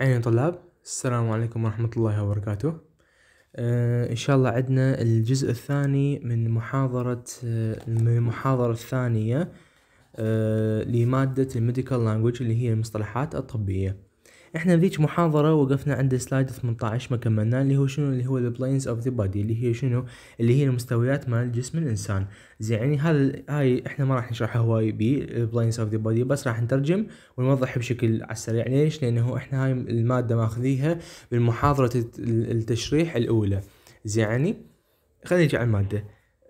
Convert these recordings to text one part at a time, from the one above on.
عيني طلاب السلام عليكم ورحمة الله وبركاته آه، إن شاء الله عدنا الجزء الثاني من محاضرة آه، من المحاضرة الثانية آه، لمادة الميديكال لانجوج اللي هي المصطلحات الطبية احنا ذيك محاضرة وقفنا عند سلايد 18 ما كملنا اللي هو شنو اللي هو the planes of the body اللي هي شنو اللي هي المستويات مال جسم الانسان زين يعني هذا هاي احنا ما راح نشرحها هواي بي planes of the body بس راح نترجم ونوضح بشكل على يعني السريع ليش لانه احنا هاي المادة ماخذيها من محاضرة التشريح الاولى زين يعني خلينا نجي على المادة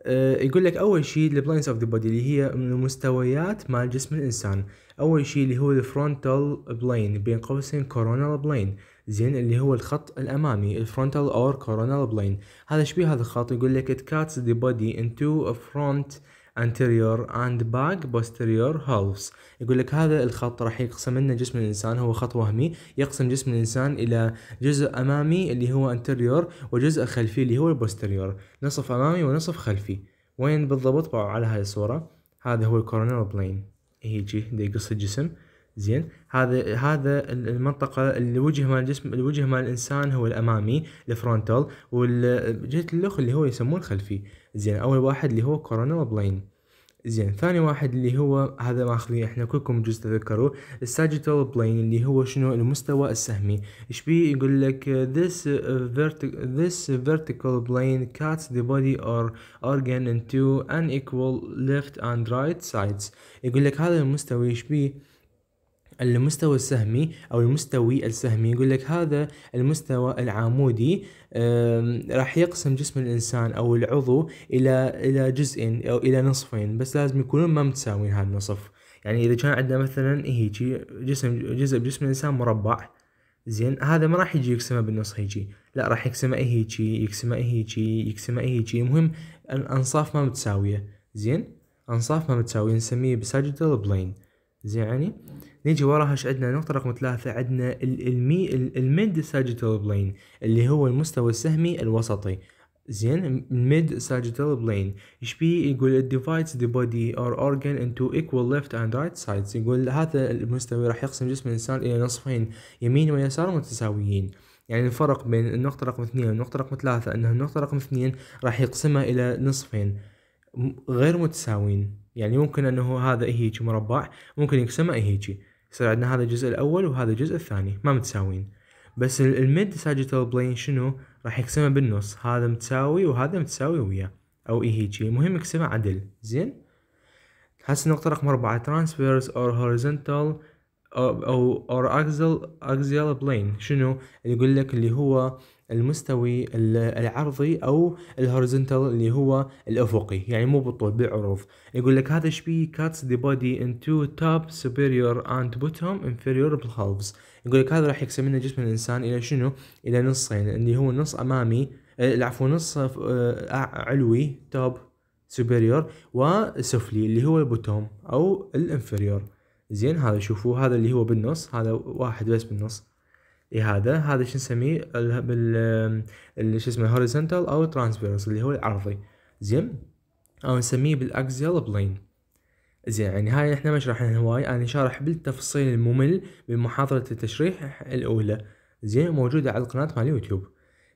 آه، يقول لك اول شيء البلاينز اوف ذا بودي اللي هي من المستويات مال جسم الانسان اول شيء اللي هو الفرونتال بلين بين قوسين كورونال بلين زين اللي هو الخط الامامي الفرونتال اور كورونال بلين هذا شبيه هذا الخط يقول لك ات كاتس ذا بودي انتو فرونت front anterior and back posterior halves يقول لك هذا الخط راح يقسم لنا جسم الانسان هو خط وهمي يقسم جسم الانسان الى جزء امامي اللي هو anterior وجزء خلفي اللي هو posterior نصف امامي ونصف خلفي وين بالضبط باعوا على هاي الصوره هذا هو الكورونال بلين هيجي دي يقص الجسم زين هذا هذا المنطقة الوجه مال الجسم الوجه مال الإنسان هو الأمامي الفرونتال والجهة الاخرى اللي هو يسموه الخلفي زين اول واحد اللي هو كورونا وبلين زين ثاني واحد اللي هو هذا ماخذين احنا كلكم جزء تذكروا الساجيتال بلين اللي هو شنو المستوى السهمي ايش بيه يقول لك this vertical this vertical plane cuts the body or organ into unequal left and right sides يقول لك هذا المستوى ايش بيه المستوى السهمي او المستوي السهمي يقول لك هذا المستوى العامودي راح يقسم جسم الانسان او العضو الى الى جزئين او الى نصفين بس لازم يكونون ما متساويين هذا النصف يعني اذا كان عندنا مثلا هيجي جسم جزء بجسم الانسان مربع زين هذا ما راح يجي يقسمه بالنص هيجي لا راح يقسمه هيجي يقسمه هيجي يقسمه هيجي المهم الانصاف ما متساويه زين انصاف ما متساويه نسميه بساجيتال بلين زين يعني نيجي وراها ايش عندنا نقطة رقم ثلاثة عندنا المي الميد ساجيتال بلين اللي هو المستوى السهمي الوسطي زين ميد ساجيتال بلين ايش بي يقول it divides the body or organ into equal left and right sides يقول هذا المستوى راح يقسم جسم الانسان الى نصفين يمين ويسار متساويين يعني الفرق بين النقطة رقم اثنين والنقطة رقم ثلاثة انه النقطة رقم اثنين راح يقسمها الى نصفين غير متساويين يعني ممكن انه هذا هيجي مربع ممكن يقسمه هيجي يصير عندنا هذا الجزء الاول وهذا الجزء الثاني ما متساويين بس الميد ساجيتال بلين شنو راح يقسمه بالنص هذا متساوي وهذا متساوي وياه او اي هيجي المهم يقسمه عدل زين هسه النقطة رقم أربعة transverse اور horizontal أو اور axial axial plane شنو يقول لك اللي هو المستوي العرضي او الهوريزونتال اللي هو الافقي يعني مو بالطول بالعروض يقول لك هذا بيه كاتس ذا بودي ان تو توب سوبيريور اند بوتوم انفيريور بالهالفز يقول لك هذا راح يقسم لنا جسم الانسان الى شنو الى نصين اللي هو نص امامي آه، العفو نص آه، علوي توب سوبيريور وسفلي اللي هو البوتوم او الانفيريور زين هذا شوفوا هذا اللي هو بالنص هذا واحد بس بالنص لهذا إيه هذا شو نسميه بال شو اسمه هوريزونتال او ترانسفيرس اللي هو العرضي زين او نسميه بالاكسيال بلين زين يعني هاي احنا ما شرحنا هواي انا شارح بالتفصيل الممل بمحاضرة التشريح الاولى زين موجودة على القناة مال يوتيوب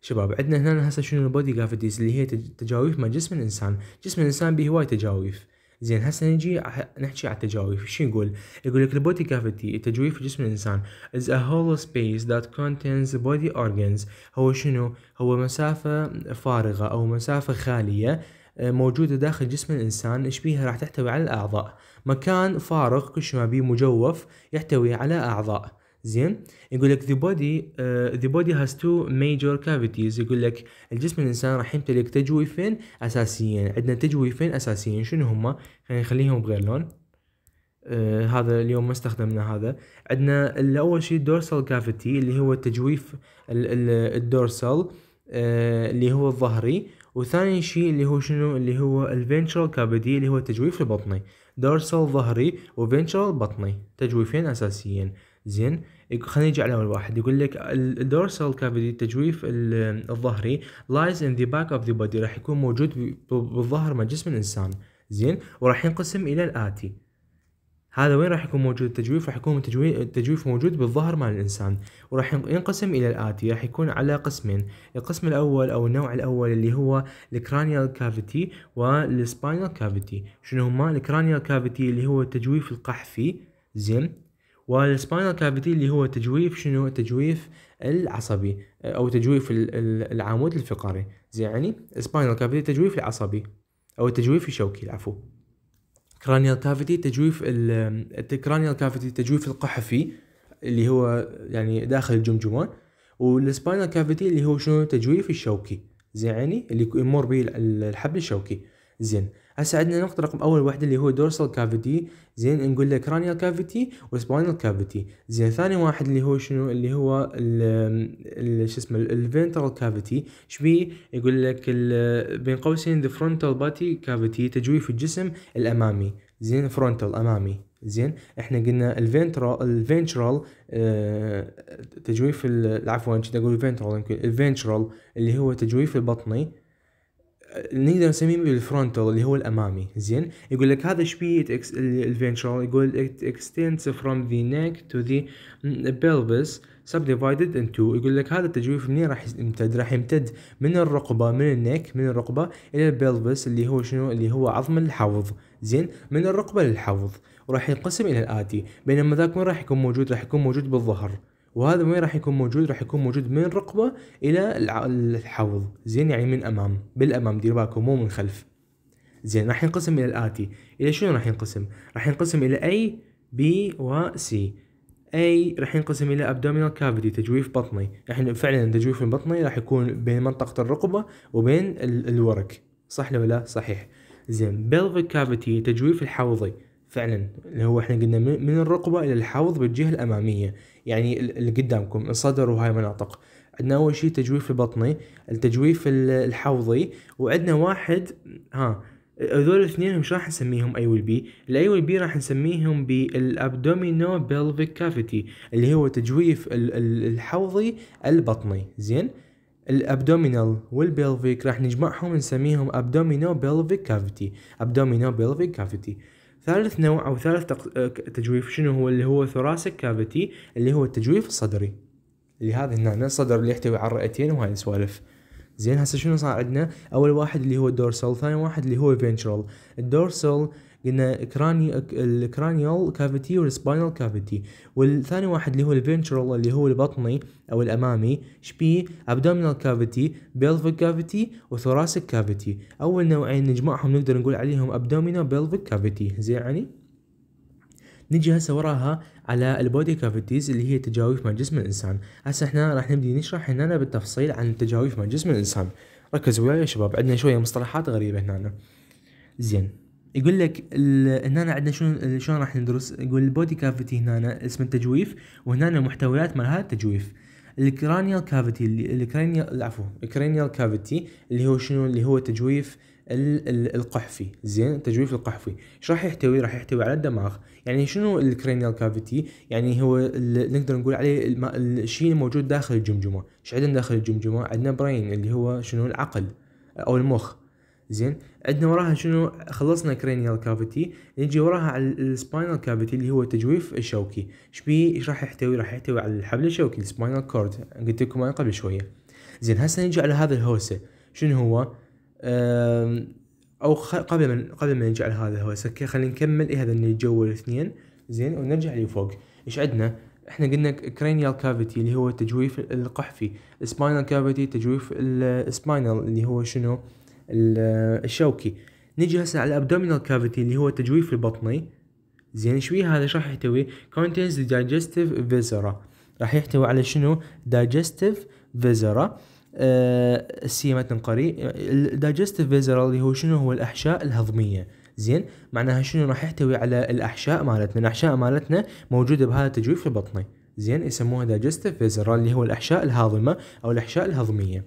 شباب عندنا هنا هسه شنو البودي جافيتيز اللي هي تجاويف ما جسم الانسان جسم الانسان به هواي تجاويف زين هسه نجي نحكي على التجاويف شو يقول يقول لك البودي كافيتي التجويف في جسم الانسان از ا hollow سبيس ذات كونتينز بودي اورجنز هو شنو هو مسافة فارغة او مسافة خالية آه، موجودة داخل جسم الإنسان إيش بيها راح تحتوي على الأعضاء مكان فارغ كل ما بيه مجوف يحتوي على أعضاء زين يقول لك the body uh, the body has two major cavities يقول لك الجسم الانسان راح يمتلك تجويفين اساسيين عندنا تجويفين اساسيين شنو هما خلينا نخليهم بغير لون آه هذا اليوم ما استخدمنا هذا عندنا الاول شيء دورسال كافيتي اللي هو التجويف الدورسال آه اللي هو الظهري وثاني شيء اللي هو شنو اللي هو الفينترال كافيتي اللي هو التجويف البطني دورسال ظهري وفينترال بطني تجويفين اساسيين زين خلينا نجي على اول واحد يقول لك الدورسال كافيتي التجويف الظهري لايز ان ذا باك اوف ذا بودي راح يكون موجود بالظهر من جسم الانسان زين وراح ينقسم الى الاتي هذا وين راح يكون موجود التجويف راح يكون التجويف موجود بالظهر مال الانسان وراح ينقسم الى الاتي راح يكون على قسمين القسم الاول او النوع الاول اللي هو الكرانيال كافيتي والسباينال كافيتي شنو هما الكرانيال كافيتي اللي هو التجويف القحفي زين والسباينال كافيتي اللي هو تجويف شنو تجويف العصبي آه، او تجويف العمود الفقري زي يعني سباينال كافيتي تجويف العصبي او التجويف الشوكي العفو كرانيال كافيتي تجويف الكرانيال كافيتي تجويف القحفي اللي هو يعني داخل الجمجمه والسباينال كافيتي اللي هو شنو تجويف الشوكي زين يعني اللي يمر به الحبل الشوكي زين هسه عندنا نقطه رقم اول واحده اللي هو دورسال كافيتي زين نقول له كرانيال كافيتي وسباينال كافيتي زين ثاني واحد اللي هو شنو اللي هو شو اسمه الفنترال كافيتي شبي يقول لك بين قوسين ذا فرونتال باتي كافيتي تجويف الجسم الامامي زين فرونتال امامي زين احنا قلنا الفنترال الفنترال آه، تجويف عفوا كنت اقول الفنترال يمكن الفنترال اللي هو تجويف البطني نقدر نسميه بالفرونتال اللي هو الامامي زين يقول لك هذا ايش بيه الفينترال يقول it extends from the neck to the pelvis subdivided into يقول لك هذا التجويف منين راح يمتد راح يمتد من الرقبه من النك من الرقبه الى البلفس اللي هو شنو اللي هو عظم الحوض زين من الرقبه للحوض وراح ينقسم الى الاتي بينما ذاك وين راح يكون موجود راح يكون موجود بالظهر وهذا وين راح يكون موجود راح يكون موجود من الرقبه الى الحوض زين يعني من امام بالامام دير بالكم مو من خلف زين راح ينقسم الى الاتي الى شنو راح ينقسم راح ينقسم الى اي بي وسي اي راح ينقسم الى ابدومينال كافيتي تجويف بطني احنا فعلا تجويف البطني راح يكون بين منطقه الرقبه وبين الورك صح لو لا صحيح زين بيلفيك كافيتي تجويف الحوضي فعلا اللي هو احنا قلنا من الرقبه الى الحوض بالجهه الاماميه يعني اللي قدامكم الصدر وهاي المناطق عندنا اول شيء تجويف البطني التجويف الحوضي وعندنا واحد ها هذول الاثنين مش راح نسميهم اي والبي الاي والبي راح نسميهم بالابدومينو بيلفيك كافيتي اللي هو تجويف الحوضي البطني زين الابدومينال والبلفيك راح نجمعهم نسميهم ابدومينو بيلفيك كافيتي ابدومينو بيلفيك كافيتي ثالث نوع او ثالث آه، تجويف شنو هو اللي هو ثراسك كافيتي اللي هو التجويف الصدري اللي هذا هنا الصدر اللي يحتوي على الرئتين وهاي السوالف زين هسه شنو صار عندنا اول واحد اللي هو الدورسال ثاني واحد اللي هو فينترال الدورسال قلنا الكرانيال كافيتي والسباينال كافيتي والثاني واحد اللي هو الفينترال اللي هو البطني او الامامي شبيه ابدومينال كافيتي بيلفيك كافيتي وثوراسيك كافيتي اول نوعين نجمعهم نقدر نقول عليهم ابدومينال بيلفيك كافيتي زين يعني نجي هسه وراها على البودي كافيتيز اللي هي تجاويف مع جسم الانسان هسه احنا راح نبدي نشرح هنا بالتفصيل عن التجاويف مع جسم الانسان ركزوا وياي يا شباب عندنا شويه مصطلحات غريبه هنا زين يقول لك هنا عندنا شلون شلون راح ندرس يقول البودي كافيتي هنا اسمه التجويف وهنا المحتويات مالها التجويف الكرانيال كافيتي الكرانيال عفوا الكرانيال كافيتي اللي هو شنو اللي هو تجويف القحفي زين تجويف القحفي ايش راح يحتوي راح يحتوي على الدماغ يعني شنو الكرانيال كافيتي يعني هو نقدر نقول عليه الشيء الموجود داخل الجمجمه ايش عندنا داخل الجمجمه عندنا برين اللي هو شنو العقل او المخ زين عندنا وراها شنو خلصنا كرينيال كافيتي نجي وراها على السباينال كافيتي اللي هو تجويف الشوكي ايش بي ايش راح يحتوي راح يحتوي على الحبل الشوكي السباينال كورد قلت لكم انا قبل شويه زين هسه نجي على هذا الهوسه شنو هو او خ... قبل من قبل ما نجي على هذا الهوسه خلينا نكمل إيه هذا اللي جو الاثنين زين ونرجع لفوق ايش عندنا احنا قلنا كرينيال كافيتي اللي هو تجويف القحفي سباينال كافيتي تجويف السباينال اللي هو شنو الشوكي نجي هسه على الابدومينال كافيتي اللي هو تجويف البطني زين شوي هذا شو راح يحتوي كونتينز دايجستيف فيزرا راح يحتوي على شنو دايجستيف فيزرا السي متن الدايجستيف فيزرا اللي هو شنو هو الاحشاء الهضميه زين معناها شنو راح يحتوي على الاحشاء مالتنا الاحشاء مالتنا موجوده بهذا التجويف البطني زين يسموها دايجستيف فيزرا اللي هو الاحشاء الهاضمه او الاحشاء الهضميه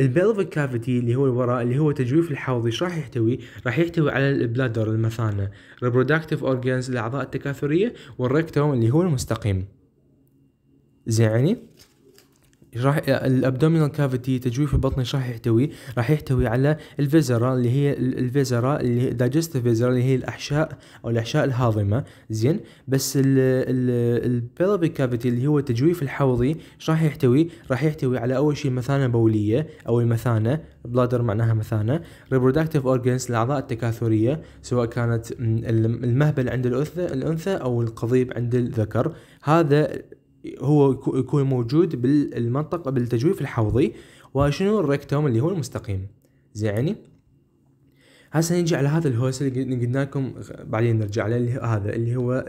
البيلفيك كافيتي اللي هو الوراء اللي هو تجويف الحوض ايش راح يحتوي؟ راح يحتوي على البلادر المثانه، ريبرودكتيف اورجنز الاعضاء التكاثريه والريكتوم اللي هو المستقيم. زين يعني؟ راح الابدومينال كافيتي تجويف البطن ايش راح يحتوي؟ راح يحتوي على الفيزرا اللي هي الفيزرا اللي هي دايجستيف فيزرا اللي هي الاحشاء او الاحشاء الهاضمه زين بس البيلفيك كافيتي اللي هو التجويف الحوضي ايش راح يحتوي؟ راح يحتوي على اول شيء مثانه بوليه او المثانه بلادر معناها مثانه ريبرودكتيف اورجنز الاعضاء التكاثريه سواء كانت المهبل عند الانثى او القضيب عند الذكر هذا هو يكون موجود بالمنطقه بالتجويف الحوضي وشنو الريكتوم اللي هو المستقيم زين هسه نجي على هذا الهوس اللي قلنا لكم بعدين نرجع له اللي هذا اللي هو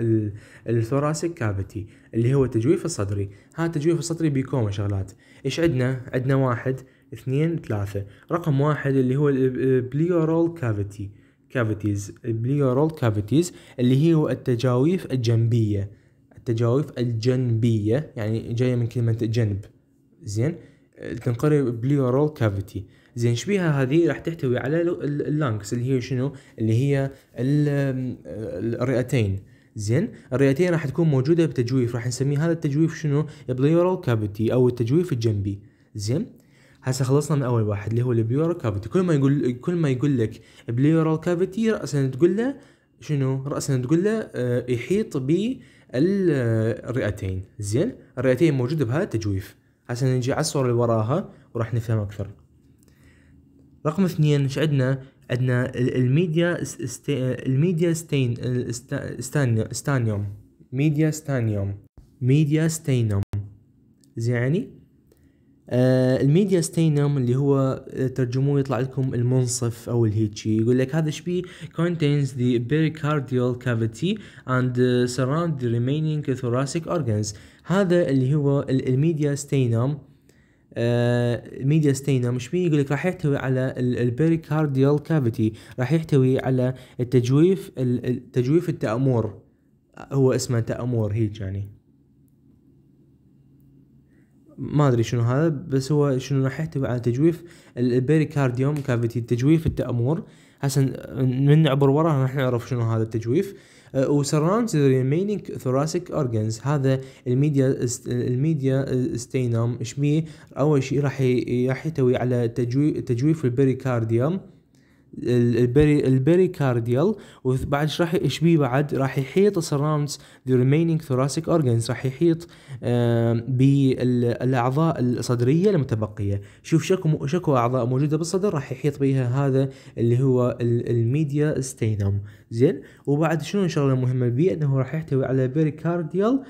الثوراسيك كافيتي اللي هو التجويف الصدري هذا التجويف الصدري بيكون شغلات ايش عندنا عندنا واحد اثنين ثلاثة رقم واحد اللي هو البليورال كافيتي كافيتيز البليورال كافيتيز اللي هي التجاويف الجنبية التجاويف الجنبيه يعني جايه من كلمه جنب زين تنقرب بليورال كافيتي زين شبيها هذه راح تحتوي على اللانكس اللي هي شنو اللي هي الرئتين زين الرئتين راح تكون موجوده بتجويف راح نسميه هذا التجويف شنو بليورال كافيتي او التجويف الجنبي زين هسه خلصنا من اول واحد اللي هو البليورال كافيتي كل ما يقول كل ما يقول لك بليورال كافيتي راسا تقول له شنو راسا تقول له آه، يحيط ب الرئتين زين الرئتين موجوده بهذا التجويف هسه نجي على الصوره اللي وراها وراح نفهم اكثر رقم اثنين ايش عندنا عندنا الميديا الميديا ستين ستانيوم ميديا ستانيوم ميديا ستينوم زين يعني آه، الميديا ستينم اللي هو آه، ترجموه يطلع لكم المنصف او الهيجي يقول لك هذا شبيه contains the pericardial cavity and surround the remaining thoracic organs هذا اللي هو الميديا ستينم آه، الميديا ستينم مش بيه يقول لك راح يحتوي على البيريكارديال كافيتي راح يحتوي على التجويف التجويف التأمور هو اسمه تأمور هيك يعني ما ادري شنو هذا بس هو شنو راح يحتوي على تجويف البريكارديوم كافيتي تجويف التامور هسه من نعبر وراه راح نعرف شنو هذا التجويف وسراوندز ذا ريمينينج ثوراسيك اورجنز هذا الميديا الميديا ستينوم ايش بيه اول شيء راح راح يحتوي على تجويف البريكارديوم البري البريكارديال وبعد راح ايش بيه بعد راح يحيط سراوندز ذا ريمينينج ثوراسيك اورجنز راح يحيط بالاعضاء الصدريه المتبقيه شوف شكو شكو اعضاء موجوده بالصدر راح يحيط بها هذا اللي هو الميديا ستينوم زين وبعد شنو الشغله المهمه بيه انه راح يحتوي على بيريكارديال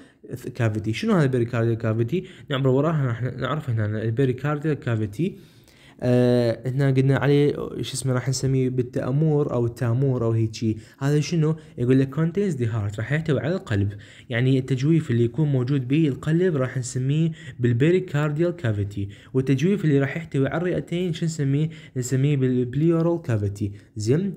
كافيتي شنو هذا البريكارديال كافيتي نعبر وراها نعرف هنا البريكارديال كافيتي آه هنا قلنا عليه شو اسمه راح نسميه بالتأمور أو التامور أو هيجي هذا شنو يقول لك كونتينز the هارت راح يحتوي على القلب يعني التجويف اللي يكون موجود به القلب راح نسميه بالبريكارديال كافيتي والتجويف اللي راح يحتوي على الرئتين شو نسميه نسميه بالبليورال كافيتي زين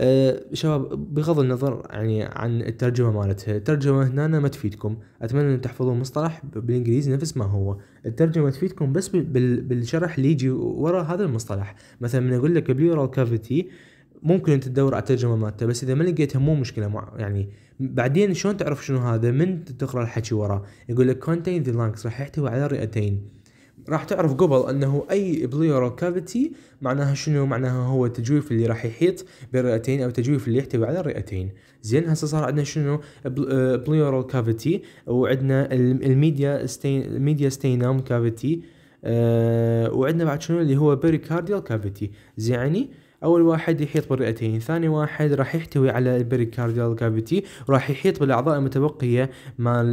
آه، شباب بغض النظر يعني عن الترجمه مالتها، الترجمه هنا ما تفيدكم، اتمنى ان تحفظون المصطلح بالانجليزي نفس ما هو، الترجمه تفيدكم بس بالشرح اللي يجي ورا هذا المصطلح، مثلا من اقول لك بليورال كافيتي ممكن انت تدور على الترجمه مالته بس اذا ما لقيتها مو مشكله مع يعني بعدين شلون تعرف شنو هذا من تقرا الحكي وراه يقول لك contain the lungs راح يحتوي على الرئتين راح تعرف قبل انه اي بليورو كافيتي معناها شنو معناها هو التجويف اللي راح يحيط بالرئتين او التجويف اللي يحتوي على الرئتين زين هسه صار عندنا شنو آه، بليورو كافيتي وعندنا الميديا ستين الميديا ستينام كافيتي آه، وعندنا بعد شنو اللي هو بيريكارديال كافيتي زين يعني اول واحد يحيط بالرئتين ثاني واحد راح يحتوي على البريكارديال كافيتي وراح يحيط بالاعضاء المتبقيه مال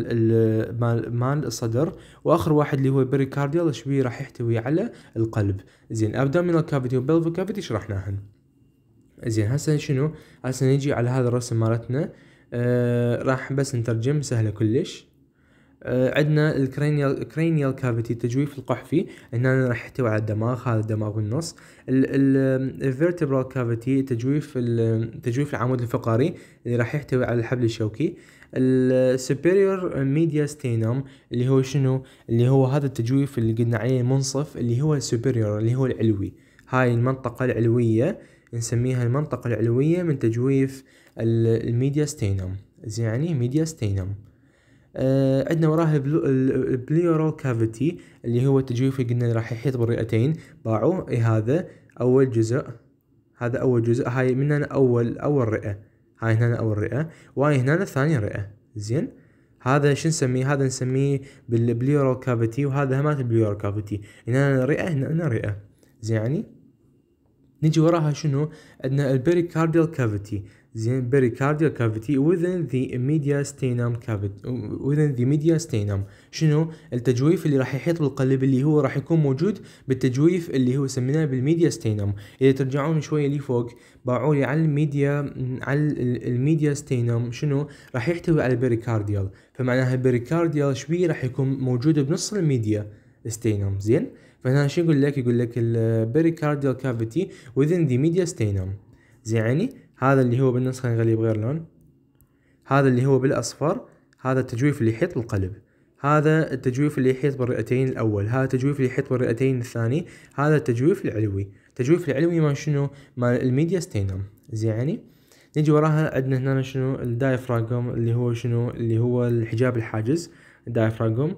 مال مال الصدر واخر واحد اللي هو البريكارديال شوي راح يحتوي على القلب زين ابدومينال كافيتي وبلفو كافيتي شرحناهن زين هسه شنو هسه نجي على هذا الرسم مالتنا آه راح بس نترجم سهله كلش آه، عندنا الكرينيال كرينيال كافيتي التجويف القحفي هنا راح يحتوي على الدماغ هذا الدماغ بالنص الفيرتبرال كافيتي تجويف تجويف العمود الفقري اللي راح يحتوي على الحبل الشوكي السوبيريور ميديا ستينوم اللي هو شنو اللي هو هذا التجويف اللي قلنا عليه منصف اللي هو السوبيريور اللي هو العلوي هاي المنطقة العلوية نسميها المنطقة العلوية من تجويف الميديا ستينوم زي يعني ميديا ستينوم آه عندنا وراها البليورال كافيتي اللي هو اللي قلنا راح يحيط بالرئتين باعوا اي هذا أول جزء هذا أول جزء هاي من هنا أول أول رئة هاي هنا أول رئة وهاي هنا ثاني رئة زين هذا شو نسميه هذا نسميه بالبليورال كافيتي وهذا هما البليورال كافيتي هنا رئة هنا رئة زين يعني نجي وراها شنو عندنا البيريكارديال كافيتي زين بريكارديال كافيتي within the mediastinum cavity within the mediastinum شنو التجويف اللي راح يحيط بالقلب اللي هو راح يكون موجود بالتجويف اللي هو سميناه بالميدياستينم اذا ترجعون شويه لفوق باعوا لي على الميديا على الميدياستينم شنو راح يحتوي على البريكارديال فمعناها البريكارديال شبيه راح يكون موجود بنص الميديا ستينم زين فهنا شو يقول لك يقول لك البريكارديال كافيتي within the mediastinum زين يعني هذا اللي هو بالنسخة الغالية بغير لون هذا اللي هو بالاصفر هذا التجويف اللي يحيط بالقلب هذا التجويف اللي يحيط بالرئتين الاول هذا التجويف اللي يحيط بالرئتين الثاني هذا التجويف العلوي التجويف العلوي ما شنو مال الميديا ستينم زيعني نجي وراها عندنا هنا شنو الدايفراغم اللي هو شنو اللي هو الحجاب الحاجز الدايفراغم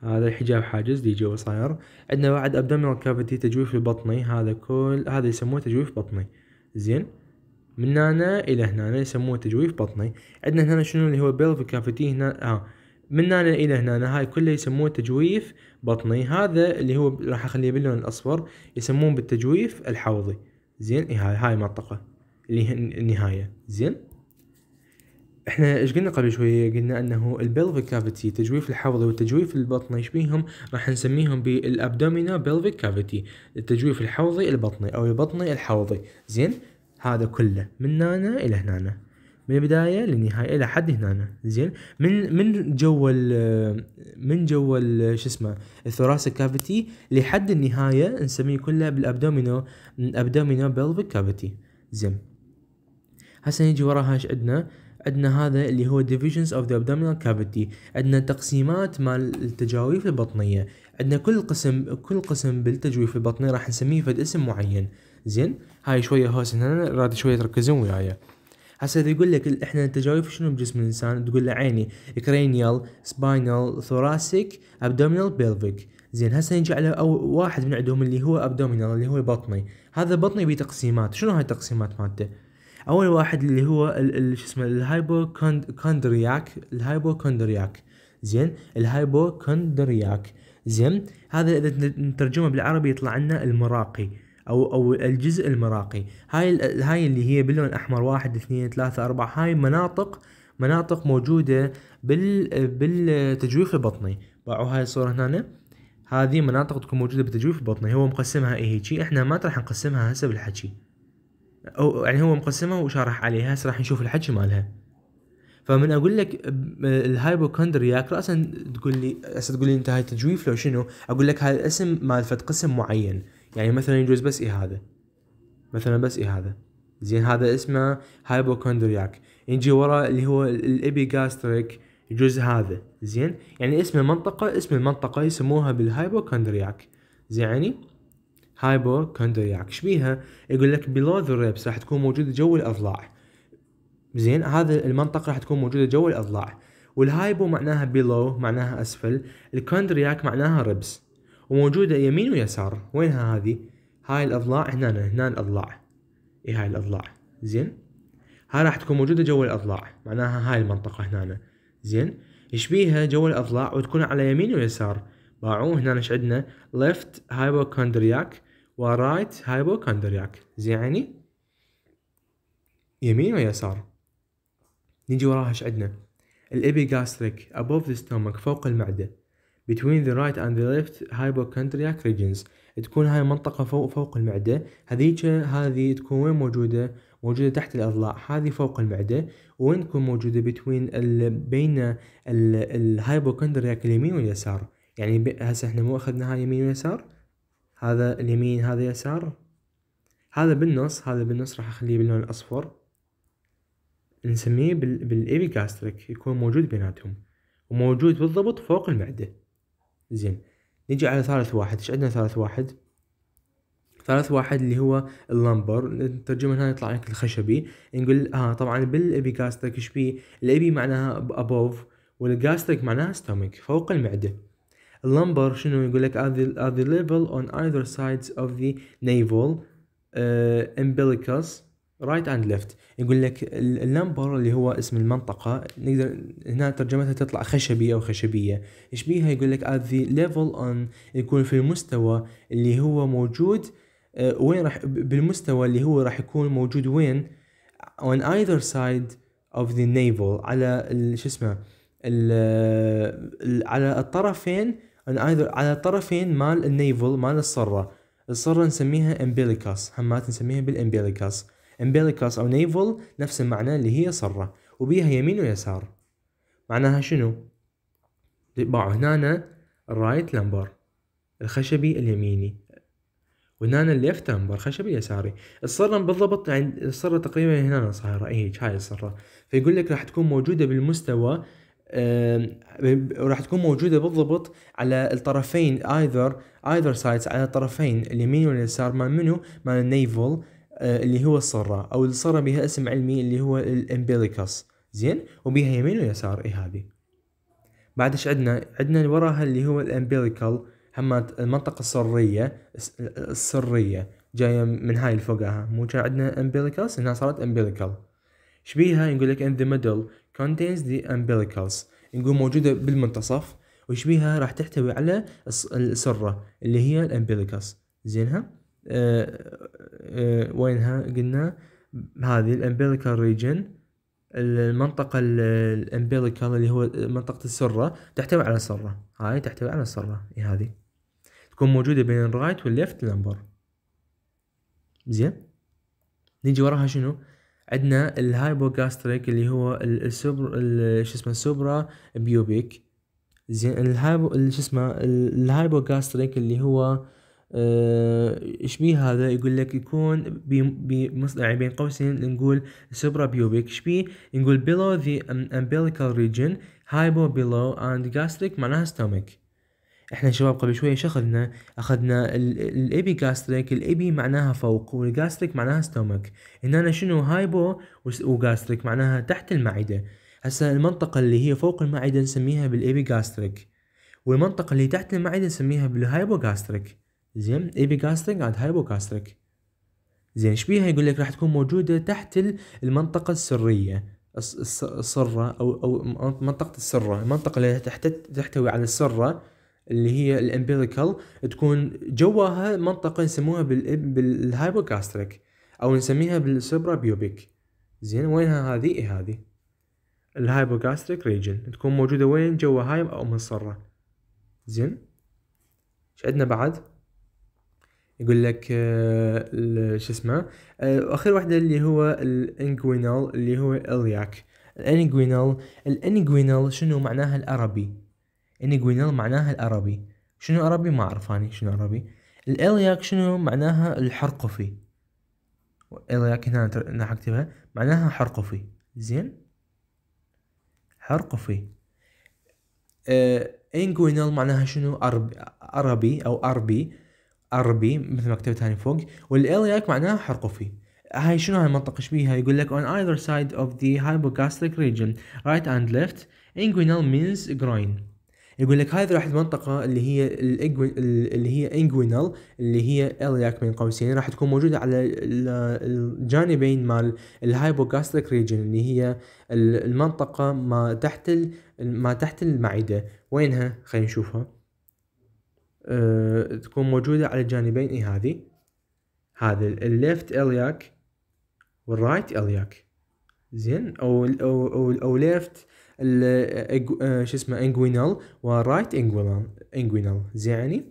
هذا الحجاب حاجز اللي جوا صاير عندنا بعد ابدومينال كافيتي تجويف البطني هذا كل هذا يسموه تجويف بطني زين من هنا الى هنا يسموه تجويف بطني عندنا هنا شنو اللي هو بيلفيك كافيتي هنا آه. من هنا الى هنا هاي كله يسموه تجويف بطني هذا اللي هو راح اخليه باللون الاصفر يسمون بالتجويف الحوضي زين إيه، هاي هاي منطقه اللي هي النهايه زين احنا ايش قلنا قبل شويه قلنا انه البلفيك كافيتي تجويف الحوضي والتجويف البطني بيهم راح نسميهم بالابدومينو بلفيك كافيتي التجويف الحوضي البطني او البطني الحوضي زين هذا كله من هنا الى هنا من البدايه للنهايه الى حد هنا زين من من جوا من جوا شو اسمه الثوراسيك كافيتي لحد النهايه نسميه كله بالابدومينو ابدومينو بلفيك كافيتي زين هسه نجي وراها ايش عندنا عندنا هذا اللي هو divisions of the abdominal cavity عندنا تقسيمات مال التجاويف البطنية عندنا كل قسم كل قسم بالتجويف البطني راح نسميه فد اسم معين زين هاي شويه هوس هنا راد شويه تركزون وياي هسه اذا يقول لك احنا التجاويف شنو بجسم الانسان تقول له عيني كرينيال سباينال ثوراسيك ابدومينال بيلفيك زين هسه نجي على واحد من عندهم اللي هو ابدومينال اللي هو بطني هذا بطني بيه تقسيمات شنو هاي التقسيمات مالته اول واحد اللي هو شو اسمه الهايبوكوندرياك الهايبوكوندرياك زين الهايبوكوندرياك زين هذا اذا نترجمه بالعربي يطلع لنا المراقي او او الجزء المراقي هاي هاي اللي هي باللون احمر واحد اثنين ثلاثة اربعة هاي مناطق مناطق موجودة بال بالتجويف البطني باعوا هاي الصورة هنا نعم. هذه مناطق تكون موجودة بالتجويف البطني هو مقسمها إيه هيجي احنا ما راح نقسمها هسه بالحكي أو يعني هو مقسمها وشارح عليها هسه راح نشوف الحكي مالها فمن اقول لك الهايبوكوندرياك راسا تقول لي هسه تقول لي انت هاي تجويف لو شنو اقول لك هاي الاسم فد قسم معين يعني مثلا يجوز بس اي هذا مثلا بس اي هذا زين هذا اسمه هايبوكوندرياك يجي ورا اللي هو الإبيجاستريك يجوز هذا زين يعني اسم المنطقة اسم المنطقة يسموها بالهايبوكوندرياك زين يعني هايبوكوندرياك شبيها يقول لك بلو ذا ريبس راح تكون موجودة جو الأضلاع زين هذا المنطقة راح تكون موجودة جو الأضلاع والهايبو معناها بلو معناها أسفل الكوندرياك معناها ريبس وموجودة يمين ويسار وينها هذه هاي الأضلاع هنا هنا الأضلاع إي هاي الأضلاع زين هاي راح تكون موجودة جوا الأضلاع معناها هاي المنطقة هنا زين يشبيها جوا الأضلاع وتكون على يمين ويسار باعوه هنا ايش عندنا left hypochondriac و right hypochondriac زين يعني يمين ويسار نيجي وراها ايش عندنا الابيجاستريك above the stomach فوق المعدة between the right and the left hypochondriac regions تكون هاي منطقة فوق فوق المعدة هذيك هذه تكون وين موجودة موجودة تحت الأضلاع هذه فوق المعدة وين تكون موجودة بين ال بين الهايبوكندرياك اليمين واليسار يعني هسه احنا مو اخذنا هاي يمين ويسار هذا اليمين هذا يسار هذا بالنص هذا بالنص راح اخليه باللون الاصفر نسميه بالابيجاستريك يكون موجود بيناتهم وموجود بالضبط فوق المعده زين نجي على ثالث واحد ايش عندنا ثالث واحد ثالث واحد اللي هو اللمبر نترجم هنا يطلع لك الخشبي نقول آه طبعا بالابيجاستك ايش بيه الابي معناها ابوف والجاستك معناها ستومك فوق المعده اللمبر شنو يقول لك are the, are the level on either sides of the navel uh, umbilicus رايت اند ليفت يقول لك اللمبر اللي هو اسم المنطقة نقدر هنا ترجمتها تطلع خشبي أو خشبية ايش بيها يقول لك at the level on يكون في المستوى اللي هو موجود آه، وين راح بالمستوى اللي هو راح يكون موجود وين on either side of the navel على شو اسمه على الطرفين on either على الطرفين مال النيفل مال الصرة الصرة نسميها امبيليكاس همات نسميها بالامبيليكاس امبيليكاس أو نيفل نفس المعنى اللي هي صرة وبيها يمين ويسار معناها شنو؟ باعوا هنا الرايت لمبر الخشبي اليميني وهنا الليفت لمبر خشبي يساري الصرة بالضبط عند يعني الصرة تقريبا هنا صايرة هيك إيه، هاي الصرة فيقول لك راح تكون موجودة بالمستوى وراح تكون موجودة بالضبط على الطرفين either either sides على الطرفين اليمين واليسار مال منو مال النيفل آه، اللي هو الصرة أو الصرة بها اسم علمي اللي هو الإمبيليكاس زين وبها يمين ويسار إي هذه بعد عدنا عندنا عندنا وراها اللي هو الإمبيليكال همات المنطقة السرية السرية جاية من هاي الفوقها مو كان عندنا umbilicals هنا صارت امبيليكال شبيها نقول لك in the middle contains the umbilicals نقول موجودة بالمنتصف وشبيها راح تحتوي على السرة اللي هي الامبيليكاس زينها آه، آه، وينها قلنا هذه الامبيريكال ريجن المنطقة الامبيريكال اللي هو منطقة السرة تحتوي على سرة هاي تحتوي على سرة هذه تكون موجودة بين الرايت والليفت لمبر زين نيجي وراها شنو عندنا الهايبوغاستريك اللي هو السوبر شو اسمه السوبرا بيوبيك زين الهايبو شو اسمه الهايبوغاستريك اللي هو آه، ايش بيه هذا يقول لك يكون يعني بين قوسين نقول سوبرا بيوبيك ايش بيه نقول below the umbilical region hypo below and gastric معناها stomach احنا شباب قبل شوية شخذنا اخذنا اخذنا الابي جاستريك الابي معناها فوق والجاستريك معناها ستومك هنا شنو هايبو وجاستريك معناها تحت المعدة هسه المنطقة اللي هي فوق المعدة نسميها بالابي جاستريك والمنطقة اللي تحت المعدة نسميها بالهايبو جاستريك زين ايبيجاستريك هايبو جاستريك زين شبيها يقول لك راح تكون موجوده تحت المنطقه السريه السره او او منطقه السره المنطقه اللي تحتوي على السره اللي هي الامبيريكال تكون جواها منطقه يسموها بالهايبو جاستريك او نسميها بالسبرا بيوبيك زين وينها هذه إيه هذه جاستريك ريجن تكون موجوده وين جوا هاي او من السره زين ايش عندنا بعد يقول لك آه، شو اسمه اخر آه، واخر واحده اللي هو الانجوينال اللي هو الياك الانجوينال الانجوينال شنو معناها العربي انجوينال معناها العربي شنو عربي ما اعرف اني شنو عربي الالياك شنو معناها الحرقفي الياك هنا انا اكتبها معناها حرقفي زين حرقفي آه انجوينال معناها شنو عربي او عربي ار بي مثل ما كتبت هاني فوق والالياك إيه معناها حرقفي هاي شنو هاي المنطقه ايش بيها يقول لك on either side of the hypogastric region right and left inguinal means groin يقول لك هذه راح المنطقه اللي هي اللي هي انجوينال اللي هي الياك إيه بين قوسين يعني راح تكون موجوده على الجانبين مال الهايبوغاستريك ريجن اللي هي المنطقه ما تحت ما تحت المعده وينها خلينا نشوفها آه، تكون موجودة على الجانبين إيه هذه هذا الليفت الياك والرايت الياك زين او او او, أو ليفت آه، شو اسمه انجوينال ورايت انجوينال انجوينال يعني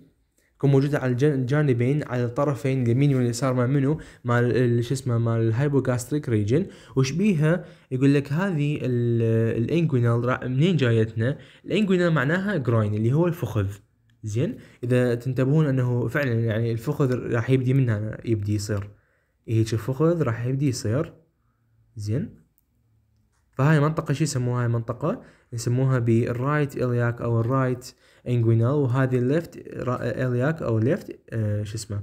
تكون موجوده على الجانبين على الطرفين اليمين واليسار مال منو مال شو اسمه مال الهايبوغاستريك ريجن وشبيها يقول لك هذه الانجوينال منين جايتنا الانجوينال معناها جروين اللي هو الفخذ زين اذا تنتبهون انه فعلا يعني الفخذ راح يبدي منها يبدي يصير هيك الفخذ راح يبدي يصير زين فهاي منطقة شو يسموها هاي منطقة يسموها بالرايت إلياك أو الرايت إنجوينال وهذه الليفت إلياك أو ليفت آه شو اسمه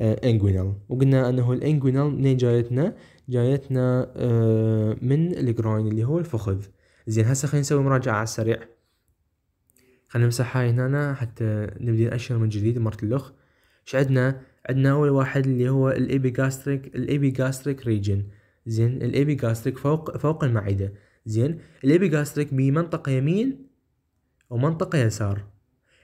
آه إنجوينال وقلنا أنه الإنجوينال منين جايتنا جايتنا آه من الجروين اللي هو الفخذ زين هسه خلينا نسوي مراجعة على السريع خلينا نمسح هاي هنا حتى نبدي نأشر من جديد مرة الأخ ايش عندنا عندنا أول واحد اللي هو الإبيجاستريك الإبيجاستريك ريجن زين الإبيجاستريك فوق فوق المعدة زين الإبيجاستريك بمنطقة يمين ومنطقة يسار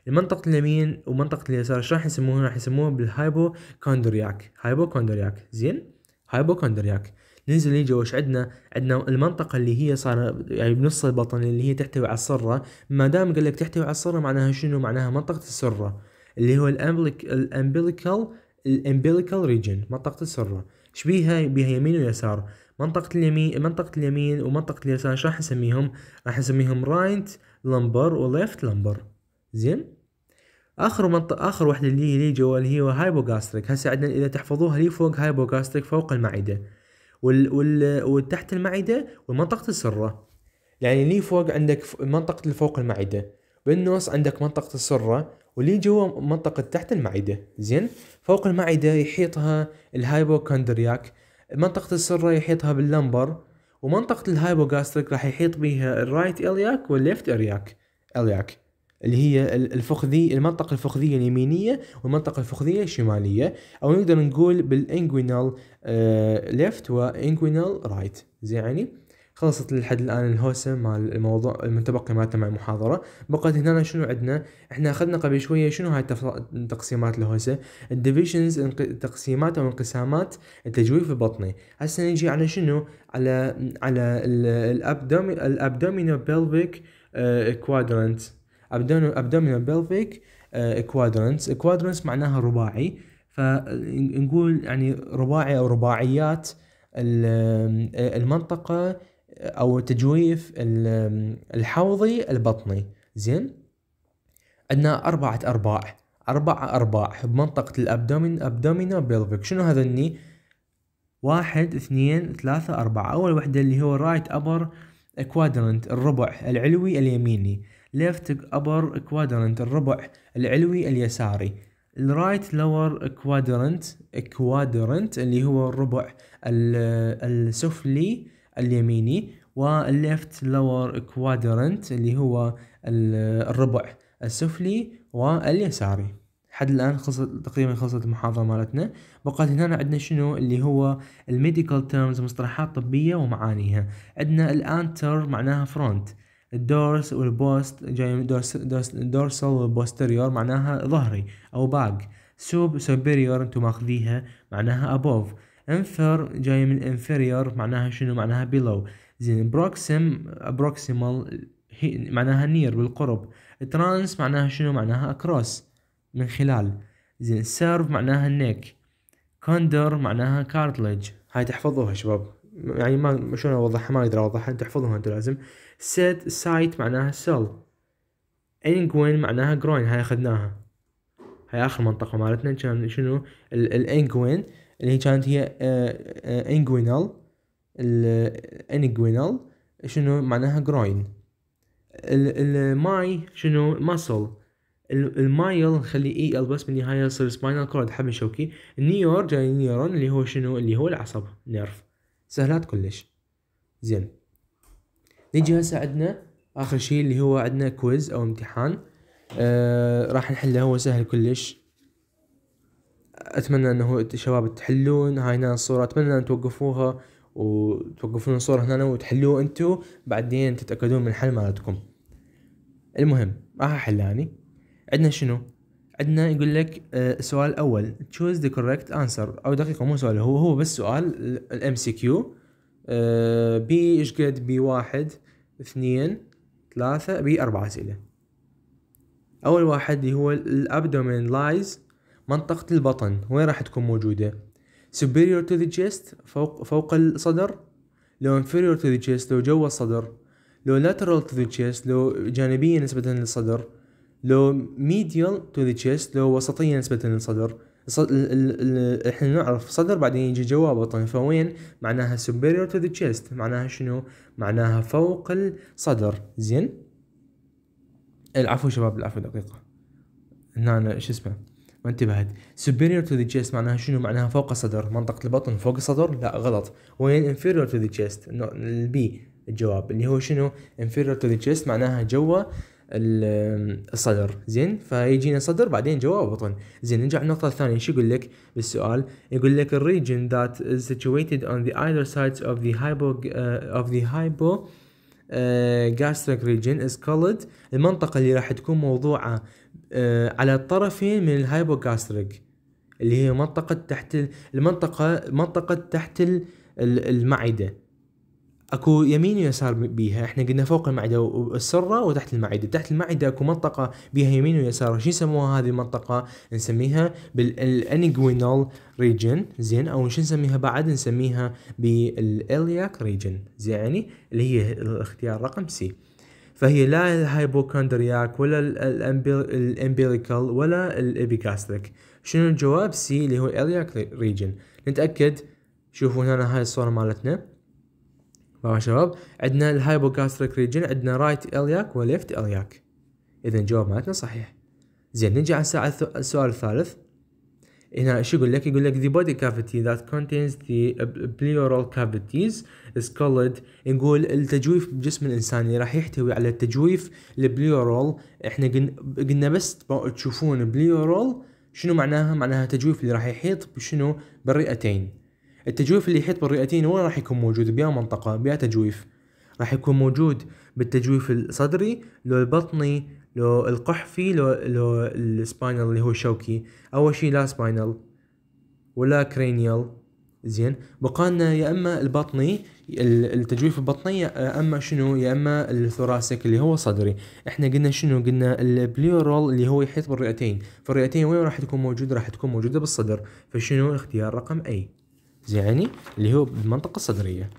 المنطقة اليمين ومنطقة اليسار ايش راح يسموها؟ راح يسموها بالهايبوكوندرياك هايبوكوندرياك زين هايبوكوندرياك ننزل نيجي وش عندنا عندنا المنطقه اللي هي صار يعني بنص البطن اللي هي تحتوي على السره ما دام قال لك تحتوي على السره معناها شنو معناها منطقه السره اللي هو الامبليك الامبليكال الامبليكال ريجن منطقه السره ايش بيها بيها يمين ويسار منطقة اليمين منطقة اليمين ومنطقة اليسار شو راح نسميهم؟ راح نسميهم رايت لمبر وليفت لمبر زين؟ اخر منطقة اخر وحدة اللي هي اللي جوا اللي هي هايبوغاستريك هسه عندنا اذا تحفظوها لي فوق هايبوغاستريك فوق المعدة وال وال وتحت المعده ومنطقه السره يعني اللي فوق عندك منطقه الفوق المعده بالنص عندك منطقه السره واللي جوا منطقه تحت المعده زين فوق المعده يحيطها الهايبوكوندرياك منطقه السره يحيطها باللمبر ومنطقه الهايبوغاستريك راح يحيط بيها الرايت الياك والليفت الياك الياك اللي هي الفخذي المنطقة الفخذية اليمينية والمنطقة الفخذية الشمالية أو نقدر نقول بالانجوينال ليفت آه، وانجوينال رايت زين يعني خلصت لحد الان الهوسه مال الموضوع المتبقي مالته مع المحاضره بقت هنا شنو عندنا احنا اخذنا قبل شويه شنو هاي تقسيمات الهوسه الديفيشنز تقسيمات او انقسامات التجويف البطني هسه نجي على شنو على على الابدومينو بيلفيك كوادرانت آه، ابدومينال بيلفيك كوادرنتس كوادرنتس معناها رباعي فنقول يعني رباعي او رباعيات آه، المنطقه او تجويف الحوضي البطني زين عندنا اربعه ارباع أربعة أرباع بمنطقة الأبدومين أبدومينا بيلفيك شنو هذا الني؟ واحد اثنين ثلاثة أربعة أول وحدة اللي هو رايت أبر كوادرنت الربع العلوي اليميني left upper quadrant الربع العلوي اليساري الرايت لور كوادرنت كوادرنت اللي هو الربع السفلي اليميني والليفت لور كوادرنت اللي هو الربع السفلي واليساري حد الان خلصت تقريبا خلصت المحاضره مالتنا بقت هنا عندنا شنو اللي هو الميديكال تيرمز مصطلحات طبيه ومعانيها عندنا الان تيرم معناها فرونت الدورس والبوست جاي دورس دورس دورسال والبوستيريور معناها ظهري او باك سوب سوبيريور انتم ماخذيها معناها ابوف انفر جاي من انفيريور معناها شنو معناها بيلو زين بروكسيم بروكسيمال معناها نير بالقرب ترانس معناها شنو معناها اكروس من خلال زين سيرف معناها نيك كوندر معناها كارتلج هاي تحفظوها شباب يعني ما شلون اوضحها ما اقدر اوضحها احفظوها انتم لازم سيت سايت معناها سيل انجوين معناها جروين هاي اخذناها هاي اخر منطقه مالتنا كان شنو الانجوين اللي كانت هي انجوينال آه، آه، الانجوينال شنو معناها جروين الماي شنو ماسل المايل نخلي اي e ال بس بالنهايه يصير سباينال كورد حبل شوكي النيور جاي نيورون اللي هو شنو اللي هو العصب نيرف سهلات كلش زين نيجي هسه عندنا اخر شيء اللي هو عندنا كويز او امتحان آه راح نحله هو سهل كلش اتمنى انه الشباب تحلون هاي هنا الصوره اتمنى ان توقفوها وتوقفون الصورة هنا وتحلوه انتو بعدين تتأكدون من حل مالتكم المهم راح احلاني عندنا شنو عندنا يقول لك السؤال الاول تشوز ذا كوركت انسر او دقيقه مو سؤال هو هو بس سؤال الام سي كيو بي ايش قد بي واحد اثنين ثلاثة بي اربعة اسئلة اول واحد اللي هو الابدومين لايز منطقة البطن وين راح تكون موجودة superior to the chest فوق فوق الصدر لو inferior to the chest لو جوا الصدر لو lateral to the chest لو جانبية نسبة للصدر لو ميديال تو ذا تشيست لو وسطيه نسبه للصدر احنا نعرف صدر بعدين يجي جوا بطن فوين معناها superior to the chest معناها شنو معناها فوق الصدر زين العفو شباب العفو دقيقه هنا أنا شو اسمه ما انتبهت superior to the chest معناها شنو معناها فوق الصدر منطقه البطن فوق الصدر لا غلط وين inferior to the chest البي الجواب اللي هو شنو inferior to the chest معناها جوا الصدر زين فيجينا صدر بعدين جواه بطن زين نرجع النقطة الثانية شو يقول لك بالسؤال يقول لك الريجن that is situated on the either sides of the hypo uh, of the hypo uh, gastric region is called المنطقة اللي راح تكون موضوعة uh, على الطرفين من الهايبوغاستريك اللي هي منطقة تحت المنطقة منطقة تحت المعدة اكو يمين ويسار بيها احنا قلنا فوق المعده والسره وتحت المعده تحت المعده اكو منطقه بيها يمين ويسار شو يسموها هذه المنطقه نسميها بالانجوينال ريجن زين او شو نسميها بعد نسميها بالالياك ريجن زين يعني اللي هي الاختيار رقم سي فهي لا الهايبوكوندرياك ولا الامبيريكال ولا الابيكاستريك شنو الجواب سي اللي هو الياك ريجن نتاكد شوفوا هنا هاي الصوره مالتنا تمام شباب عندنا الهايبوغاستريك ريجن عندنا رايت الياك وليفت الياك اذا الجواب مالتنا صحيح زين نجي على السؤال الثالث هنا شو يقول لك يقول لك the body cavity that contains the pleural cavities is called نقول التجويف بجسم الانسان اللي راح يحتوي على التجويف البليورال احنا قلنا بس تشوفون بليورال شنو معناها معناها تجويف اللي راح يحيط بشنو بالرئتين التجويف اللي يحيط بالرئتين وين راح يكون موجود بيا منطقة بيا تجويف راح يكون موجود بالتجويف الصدري لو البطني لو القحفي لو لو السباينال اللي هو الشوكي اول شي لا سباينال ولا كرينيال زين بقالنا يا اما البطني التجويف البطني يا اما شنو يا اما الثوراسيك اللي هو صدري احنا قلنا شنو قلنا البليورول اللي هو يحيط بالرئتين فالرئتين وين راح تكون موجوده راح تكون موجوده بالصدر فشنو اختيار رقم اي زين اللي هو بالمنطقة الصدرية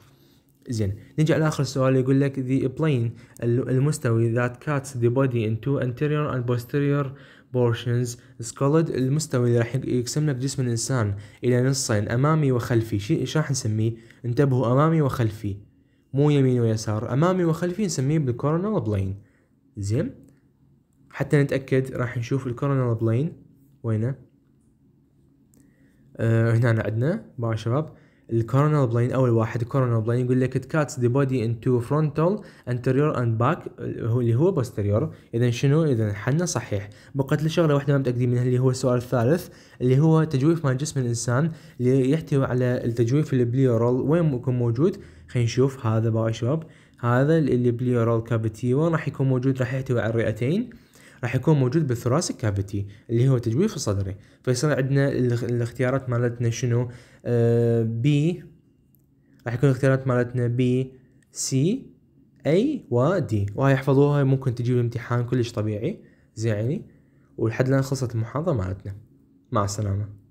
زين نجي على اخر سؤال يقول لك the plane المستوي that cuts the body into anterior and posterior portions سكولد المستوي اللي راح يقسم لك جسم الانسان الى نصين امامي وخلفي شو راح نسميه انتبهوا امامي وخلفي مو يمين ويسار امامي وخلفي نسميه بالكورونال بلين زين حتى نتاكد راح نشوف الكورونال بلين وينه آه هنا عندنا باع شباب الكورونال بلين اول واحد كورونال بلين يقول لك كاتس ذا بودي انتو فرونتال انتريور اند باك هو اللي هو بوستيريور اذا شنو اذا حنا صحيح بقت لي شغله واحده ما متاكدين منها اللي هو السؤال الثالث اللي هو تجويف مال جسم الانسان اللي يحتوي على التجويف البليورال وين ممكن موجود خلينا نشوف هذا باي شباب هذا اللي بليورال البليورال وين راح يكون موجود راح يحتوي على الرئتين راح يكون موجود بالثراسك كافيتي اللي هو تجويف الصدري فيصير عندنا الاختيارات مالتنا شنو آه بي راح يكون الاختيارات مالتنا بي سي اي ودي وهاي احفظوها ممكن تجيب امتحان كلش طبيعي زين يعني ولحد الان خلصت المحاضره مالتنا مع السلامه